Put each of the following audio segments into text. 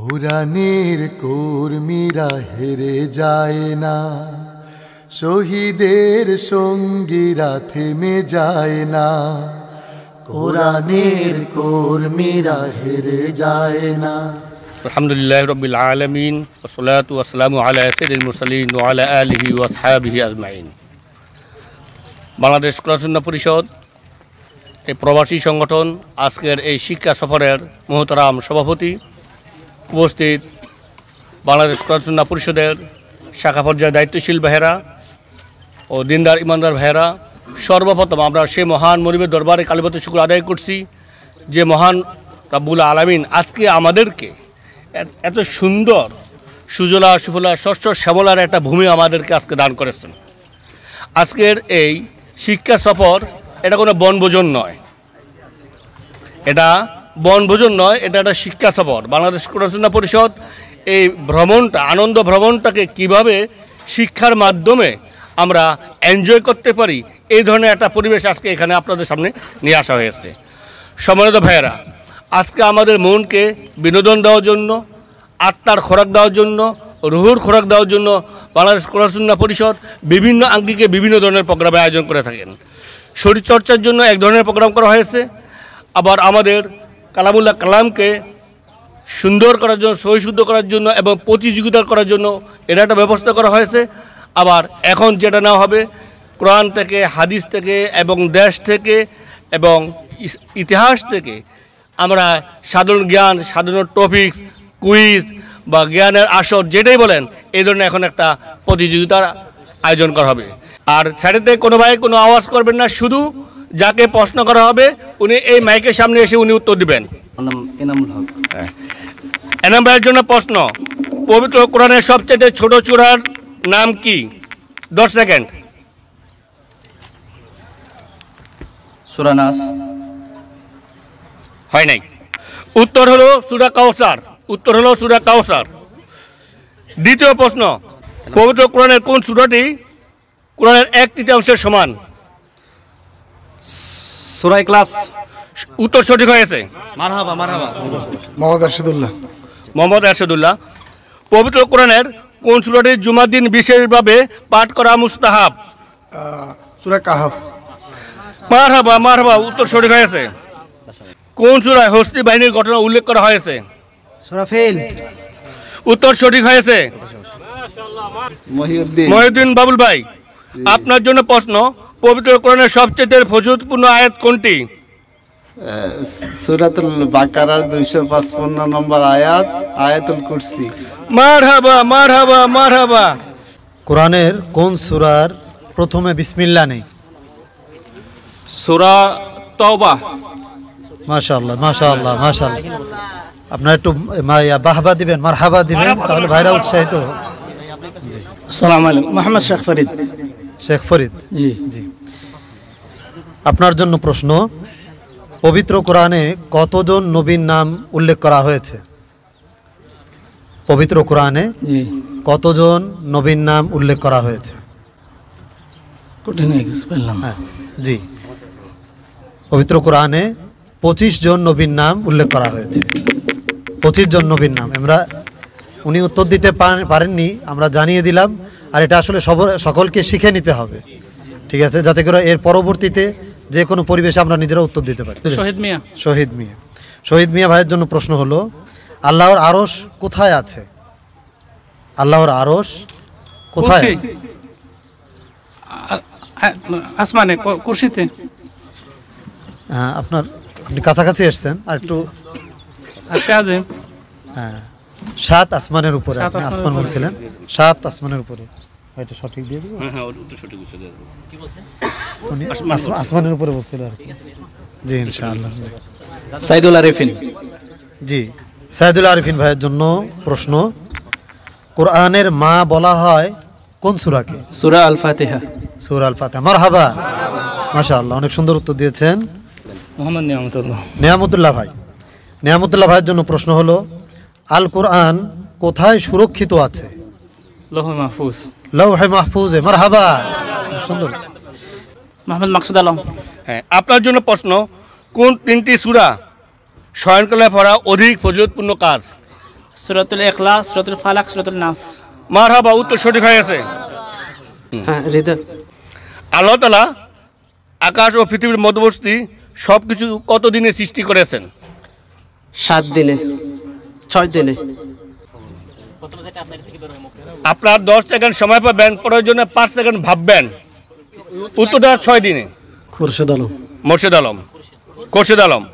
কোরআনের কর্মীরা হেরে যায় না শহীদের সঙ্গীরা থেমে যায় না কোরআনের কর্মীরা হেরে যায় না মুসলিম বাংলাদেশ কলাসন্না পরিষদ এই প্রবাসী সংগঠন আজকের এই শিক্ষা সফরের মহতরাম সভাপতি উপস্থিত বাংলাদেশ কর্মসন্না পরিষদের শাখা পর্যায়ে দায়িত্বশীল ভাইয়েরা ও দিনদার ইমানদার ভাইয়েরা সর্বপ্রথম আমরা সেই মহান মরিবের দরবারে কালীপতি শুক্র আদায় করছি যে মহান রাব্বুল আলামিন আজকে আমাদেরকে এত সুন্দর সুজলা সুফলা ষষ্ঠ শ্যামলার একটা ভূমি আমাদেরকে আজকে দান করেছেন আজকের এই শিক্ষা সফর এটা কোনো বনভোজন নয় এটা বনভোজন নয় এটা একটা শিক্ষা সফর বাংলাদেশ কোটাচনা পরিষদ এই ভ্রমণটা আনন্দ ভ্রমণটাকে কিভাবে শিক্ষার মাধ্যমে আমরা এনজয় করতে পারি এই ধরনের একটা পরিবেশ আজকে এখানে আপনাদের সামনে নিয়ে আসা হয়েছে সম্মানিত ভাইয়েরা আজকে আমাদের মনকে বিনোদন দেওয়ার জন্য আত্মার খোরাক দেওয়ার জন্য রুহুর খোরাক দেওয়ার জন্য বাংলাদেশ কোরআসুন্না পরিষদ বিভিন্ন আঙ্গিকে বিভিন্ন ধরনের প্রোগ্রামের আয়োজন করে থাকেন শরীরচর্চার জন্য এক ধরনের প্রোগ্রাম করা হয়েছে আবার আমাদের কালামুল্লাহ কালামকে সুন্দর করার জন্য সহিশুদ্ধ করার জন্য এবং প্রতিযোগিতা করার জন্য এটা একটা ব্যবস্থা করা হয়েছে আবার এখন যেটা নেওয়া হবে কোরআন থেকে হাদিস থেকে এবং দেশ থেকে এবং ইতিহাস থেকে আমরা সাধারণ জ্ঞান সাধারণ টপিকস কুইজ বা জ্ঞানের আসর যেটাই বলেন এই ধরনের এখন একটা প্রতিযোগিতার আয়োজন করা হবে আর স্যারেতে কোনো ভাই কোনো আওয়াজ করবেন না শুধু যাকে প্রশ্ন করা হবে উনি এই মাইকের সামনে এসে উনি উত্তর দিবেন হ্যাঁ। এনাম ভাইয়ের জন্য প্রশ্ন পবিত্র কোরআনের সবচেয়ে ছোট চূড়ার নাম কি দশ সেকেন্ড সুরানাস হয় নাই উত্তর হলো সুরা কাউসার উত্তর হলো সুরা কাউসার দ্বিতীয় প্রশ্ন পবিত্র কোরআনের কোন সুরাটি কোরআনের এক তৃতীয়াংশের সমান সুরাই ক্লাস উত্তর সঠিক হয়েছে মারহাবা মারহাবা মোহাম্মদ আরশিদুল্লাহ মোহাম্মদ পবিত্র কোরআনের কোন সুরাটি জুমার দিন বিশেষভাবে পাঠ করা মুস্তাহাব সুরা কাহাফ মারহাবা মারহাবা উত্তর সঠিক হয়েছে কোন সুরায় হস্তি বাহিনীর ঘটনা উল্লেখ করা হয়েছে সুরা উত্তর সঠিক হয়েছে মহিউদ্দিন বাবুল ভাই আপনার জন্য প্রশ্ন পবিত্র কোরআনের সবচেয়ে ফজুতপূর্ণ আয়াত কোনটি সুরাতুল বাকারার দুইশো পাঁচপন্ন নম্বর আয়াত আয়াতুল কুরসি মারহাবা মারহাবা মারহাবা কোরআনের কোন সুরার প্রথমে বিসমিল্লা নেই সুরা তওবা মাশাআল্লাহ মাশাআল্লাহ মাশাআল্লাহ আপনারা একটু বাহবা দিবেন মারহাবা দিবেন তাহলে ভাইরা উৎসাহিত আসসালামু আলাইকুম মোহাম্মদ শেখ ফরিদ শেখ ফরিদ জি জি আপনার জন্য প্রশ্ন পবিত্র কোরআনে কতজন নবীর নাম উল্লেখ করা হয়েছে পবিত্র কোরআনে কতজন নবীর নাম উল্লেখ করা হয়েছে হ্যাঁ, জি পবিত্র কোরআনে পঁচিশ জন নবীর নাম উল্লেখ করা হয়েছে পঁচিশ জন নবীর নাম আমরা উনি উত্তর দিতে পারেননি আমরা জানিয়ে দিলাম আর এটা আসলে সব সকলকে শিখে নিতে হবে ঠিক আছে যাতে করে এর পরবর্তীতে যে কোনো পরিবেশে আমরা নিজেরা উত্তর দিতে পারি শহীদ মিয়া শহীদ মিয়া শহীদ মিয়া ভাইয়ের জন্য প্রশ্ন হলো আল্লাহর আরস কোথায় আছে আল্লাহর আরস কোথায় আসমানে কুরসিতে হ্যাঁ আপনার আপনি কাছাকাছি এসছেন আর একটু হ্যাঁ সাত আসমানের উপরে আসমান বলছিলেন সাত আসমানের উপরে সঠিক দিয়ে হ্যাঁ, হ্যাঁ সঠিক কি বলছেন আসমানের উপরে বলছিল আর জি ইনশাআল্লাহ সাইদুল আরিফিন জি সাইদুল আরিফিন ভাইয়ের জন্য প্রশ্ন কোরআনের মা বলা হয় কোন সুরাকে সুরা আল ফাতিহা সুরা আল ফাতিহা মারহাবা মাশাআল্লাহ অনেক সুন্দর উত্তর দিয়েছেন মোহাম্মদ নিয়ামতুল্লাহ নিয়ামতুল্লাহ ভাই নিয়ামতুল্লাহ ভাইয়ের জন্য প্রশ্ন হলো আল কোরআন কোথায় সুরক্ষিত আছে মাহফুজ সুন্দর হ্যাঁ আপনার জন্য প্রশ্ন কোন তিনটি সুরা শয়নকালে পড়া অধিক ফজিলতপূর্ণ কাজ সুরতুল এখলা সুরতুল ফালাক সুরতুল নাস মার হাবা উত্তর সঠিক হয়ে গেছে হ্যাঁ আল্লাহ তালা আকাশ ও পৃথিবীর মধ্যবস্তি সব কিছু কত সৃষ্টি করেছেন সাত দিনে ছয় দিনে আপনার দশ সেকেন্ড সময় পাবেন জন্য পাঁচ সেকেন্ড ভাববেন উত্তরটা ছয় দিনে খোরশেদ আলম মোর্শেদ আলম খোরশেদ আলম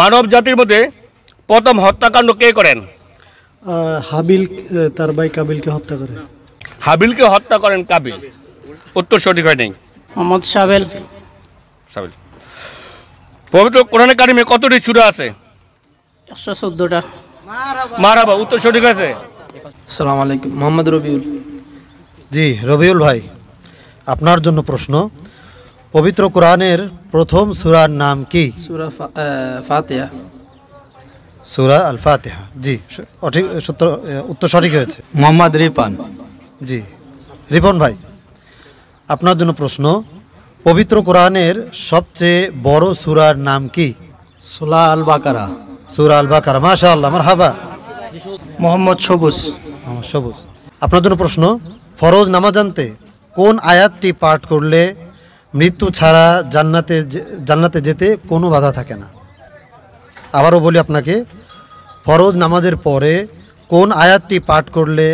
মানব জাতির মধ্যে প্রথম হত্যাকাণ্ড কে করেন হাবিল তার ভাই কাবিলকে হত্যা করেন হাবিলকে হত্যা করেন কাবিল উত্তর সঠিক হয় মোহাম্মদ সাবেল সাবেল পবিত্র কোরআন কারিমে কতটি চূড়া আছে একশো চোদ্দোটা মারাবা উত্তর সঠিক আছে সালাম আলাইকুম মোহাম্মদ রবিউল জি রবিউল ভাই আপনার জন্য প্রশ্ন পবিত্র কোরআনের প্রথম সুরার নাম কি সুরা ফাতেহা সুরা আল ফাতেহা জি সঠিক উত্তর সঠিক হয়েছে মোহাম্মদ রিপান জি রিপন ভাই আপনার জন্য প্রশ্ন পবিত্র কোরআনের সবচেয়ে বড় সুরার নাম কি সুলা আল বাকারা আপনার জন্য প্রশ্ন ফরজ নামাজ জানতে কোন আয়াতটি পাঠ করলে মৃত্যু ছাড়া জান্নাতে জান্নাতে যেতে কোনো বাধা থাকে না আবারও বলি আপনাকে ফরজ নামাজের পরে কোন আয়াতটি পাঠ করলে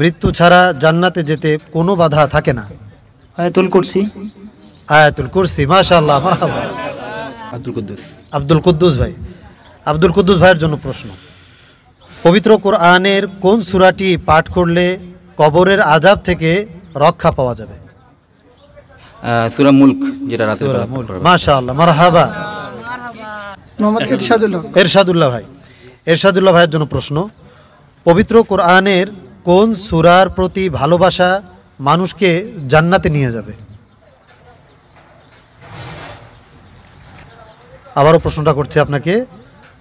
মৃত্যু ছাড়া জান্নাতে যেতে কোনো বাধা থাকে না আয়াতুল কুরসি আয়াতুল কুরসি মাশাআল্লাহ মারহাবা আব্দুল কুদ্দুস আব্দুল কুদ্দুস ভাই আব্দুল কুদ্দুস ভাইয়ের জন্য প্রশ্ন পবিত্র কোরআনের কোন সুরাটি পাঠ করলে কবরের আজাব থেকে রক্ষা পাওয়া যাবে সুরা মুল্ক ভাই এরশাদুল্লাহ ভাইয়ের জন্য প্রশ্ন পবিত্র কোরআনের কোন সুরার প্রতি ভালোবাসা মানুষকে জান্নাতে নিয়ে যাবে আবারও প্রশ্নটা করছি আপনাকে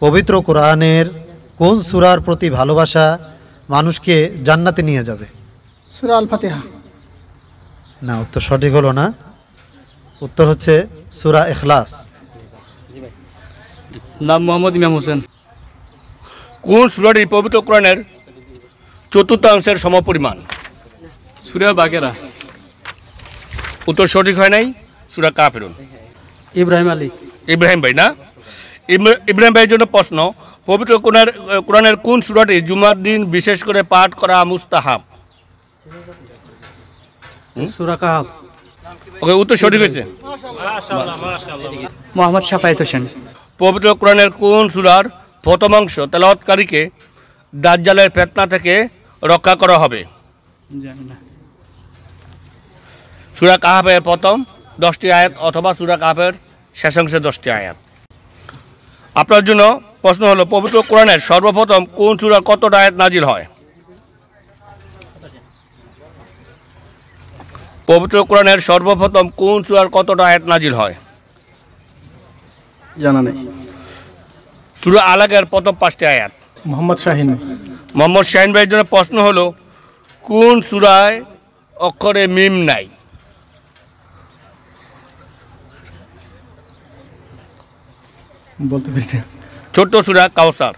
পবিত্র কোরআনের কোন সুরার প্রতি ভালোবাসা মানুষকে জান্নাতে নিয়ে যাবে সুরা আল ফাতিহা না উত্তর সঠিক হলো না উত্তর হচ্ছে সুরা এখলাস নাম মোহাম্মদ ইমাম হোসেন কোন সুরাটি পবিত্র কোরআনের চতুর্থাংশের সমপরিমাণ সুরা বাগেরা উত্তর সঠিক হয় নাই সুরা কাফেরুন ইব্রাহিম আলী ইব্রাহিম ভাই না ইব্রাহিম ভাইয়ের জন্য প্রশ্ন পবিত্র কোরআনের কোরআনের কোন সুরাটি জুমার দিন বিশেষ করে পাঠ করা মুস্তাহাব সুরাকাহাব ওকে উত্তর সঠিক হয়েছে মোহাম্মদ সাফায়েত হোসেন পবিত্র কোরআনের কোন সুরার প্রথম অংশ তেলাওয়াতকারীকে দাজ্জালের ফেতনা থেকে রক্ষা করা হবে সুরা কাহাবের প্রথম দশটি আয়াত অথবা সুরা কাহাবের শেষাংশে দশটি আয়াত আপনার জন্য প্রশ্ন হলো পবিত্র কোরআনের সর্বপ্রথম কোন সুরা কতটা আয়াত নাজিল হয় পবিত্র কোরআনের সর্বপ্রথম কোন সুরার কতটা আয়াত নাজিল হয় জানা নেই সুরা আলাকের প্রথম পাঁচটি আয়াত মোহাম্মদ শাহিন মোহাম্মদ শাহিন ভাইয়ের জন্য প্রশ্ন হলো কোন সুরায় অক্ষরে মিম নাই বলতে পারি ছোট্ট সুরা কাউসার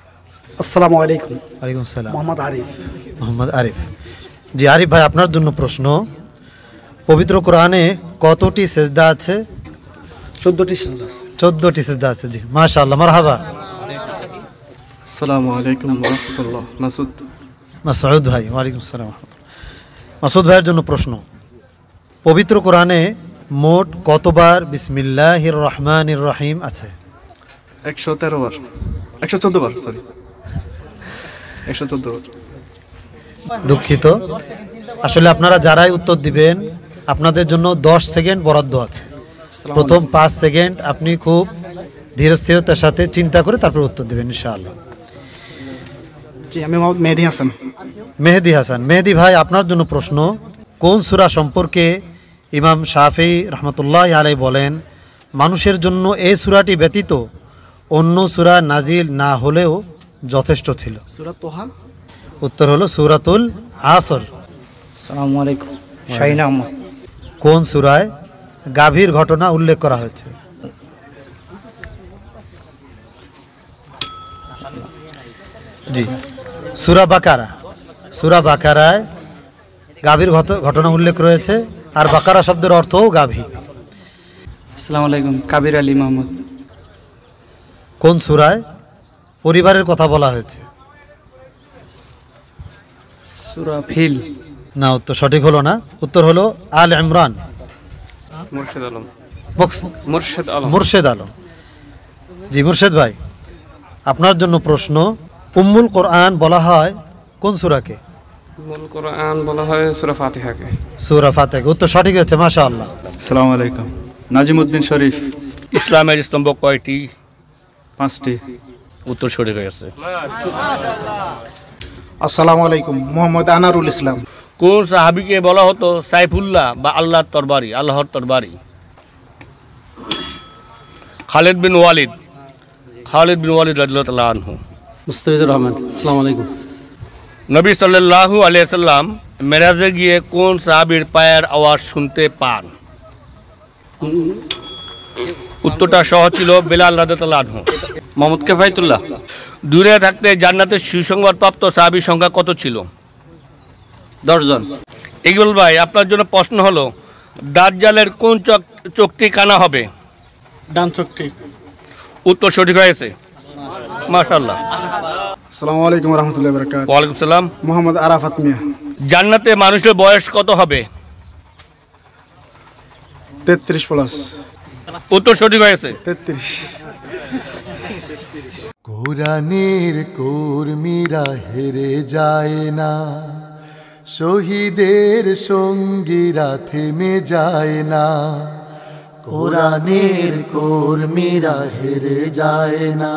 আসসালামু আলাইকুম আলাইকুম আসসালাম মোহাম্মদ আরিফ মোহাম্মদ আরিফ জি আরিফ ভাই আপনার জন্য প্রশ্ন পবিত্র কোরআনে কতটি সেজদা আছে চোদ্দটি সেজদা আছে চোদ্দটি সেজদা আছে জি মাশা আল্লাহ মারহাবা আসসালামু আলাইকুম রহমতুল্লাহ মাসুদ মাসুদ ভাই ওয়ালাইকুম আসসালাম মাসুদ ভাইয়ের জন্য প্রশ্ন পবিত্র কোরআনে মোট কতবার বিসমিল্লাহির রহমানির রহিম আছে একশো তেরো বার একশো চোদ্দ বার সরি একশো চোদ্দ বার দুঃখিত আসলে আপনারা যারাই উত্তর দিবেন আপনাদের জন্য দশ সেকেন্ড বরাদ্দ আছে প্রথম পাঁচ সেকেন্ড আপনি খুব ধীরস্থিরতার সাথে চিন্তা করে তারপর উত্তর দেবেন ইনশাআল্লাহ জি আমি মেহেদি হাসান মেহেদি হাসান মেহেদি ভাই আপনার জন্য প্রশ্ন কোন সুরা সম্পর্কে ইমাম শাহি রহমতুল্লাহ আলাই বলেন মানুষের জন্য এই সুরাটি ব্যতীত অন্য সুরা নাজিল না হলেও যথেষ্ট ছিল উত্তর হলো সুরাতুল আসর কোন সুরায় গাভীর ঘটনা উল্লেখ করা হয়েছে জি সুরা বাকারা সুরা বাকারায় গাভীর ঘটনা উল্লেখ রয়েছে আর বাকারা শব্দের অর্থও গাভী আসসালামু আলাইকুম কাবির আলী মাহমুদ কোন সুরায় পরিবারের কথা বলা হয়েছে না উত্তর সঠিক হলো না উত্তর হলো আল ইমরান মুর্শেদ আলম জি মুর্শেদ ভাই আপনার জন্য প্রশ্ন উম্মুল কোরআন বলা হয় কোন সুরাকে উম্মুল কোরআন উত্তর সঠিক হয়েছে মাশাআল্লাহ আসসালামু আলাইকুম নাজিমউদ্দিন শরীফ ইসলামের স্তম্ভ কয়টি পাঁচটি উত্তর সরে গেছে আসসালামু আলাইকুম মোহাম্মদ আনারুল ইসলাম কোন সাহাবিকে বলা হতো সাইফুল্লাহ বা আল্লাহর তরবারি আল্লাহর তরবারি খালেদ বিন ওয়ালিদ খালেদ বিন ওয়ালিদ রাজিল্লাহ আনহু মুস্তাফিজুর রহমান আসসালামু আলাইকুম নবী সাল্লাল্লাহু আলিয়া সাল্লাম মেরাজে গিয়ে কোন সাহাবির পায়ের আওয়াজ শুনতে পান উত্তরটা সহ ছিল বেলাল রাদাতাল্লাহ মোহাম্মদ কেফাইতুল্লাহ দূরে থাকতে জান্নাতের প্রাপ্ত সাহাবির সংখ্যা কত ছিল দশজন ইকবুল ভাই আপনার জন্য প্রশ্ন হলো দাজ্জালের কোন চক চোখটি কানা হবে ডান চোখটি উত্তর সঠিক হয়েছে মাশাল্লাহ আসসালামু আলাইকুম রহমতুল্লাহ বারাকাতুহু ওয়ালাইকুম সালাম মোহাম্মদ আরাফাত মিয়া জান্নাতে মানুষের বয়স কত হবে তেত্রিশ প্লাস উত্তর সঠিক হয়েছে তেত্রিশ কোরআনের কর্মীরা হেরে যায় না শহীদের সঙ্গীরা থেমে যায় না কোরআনের কর্মীরা হেরে যায় না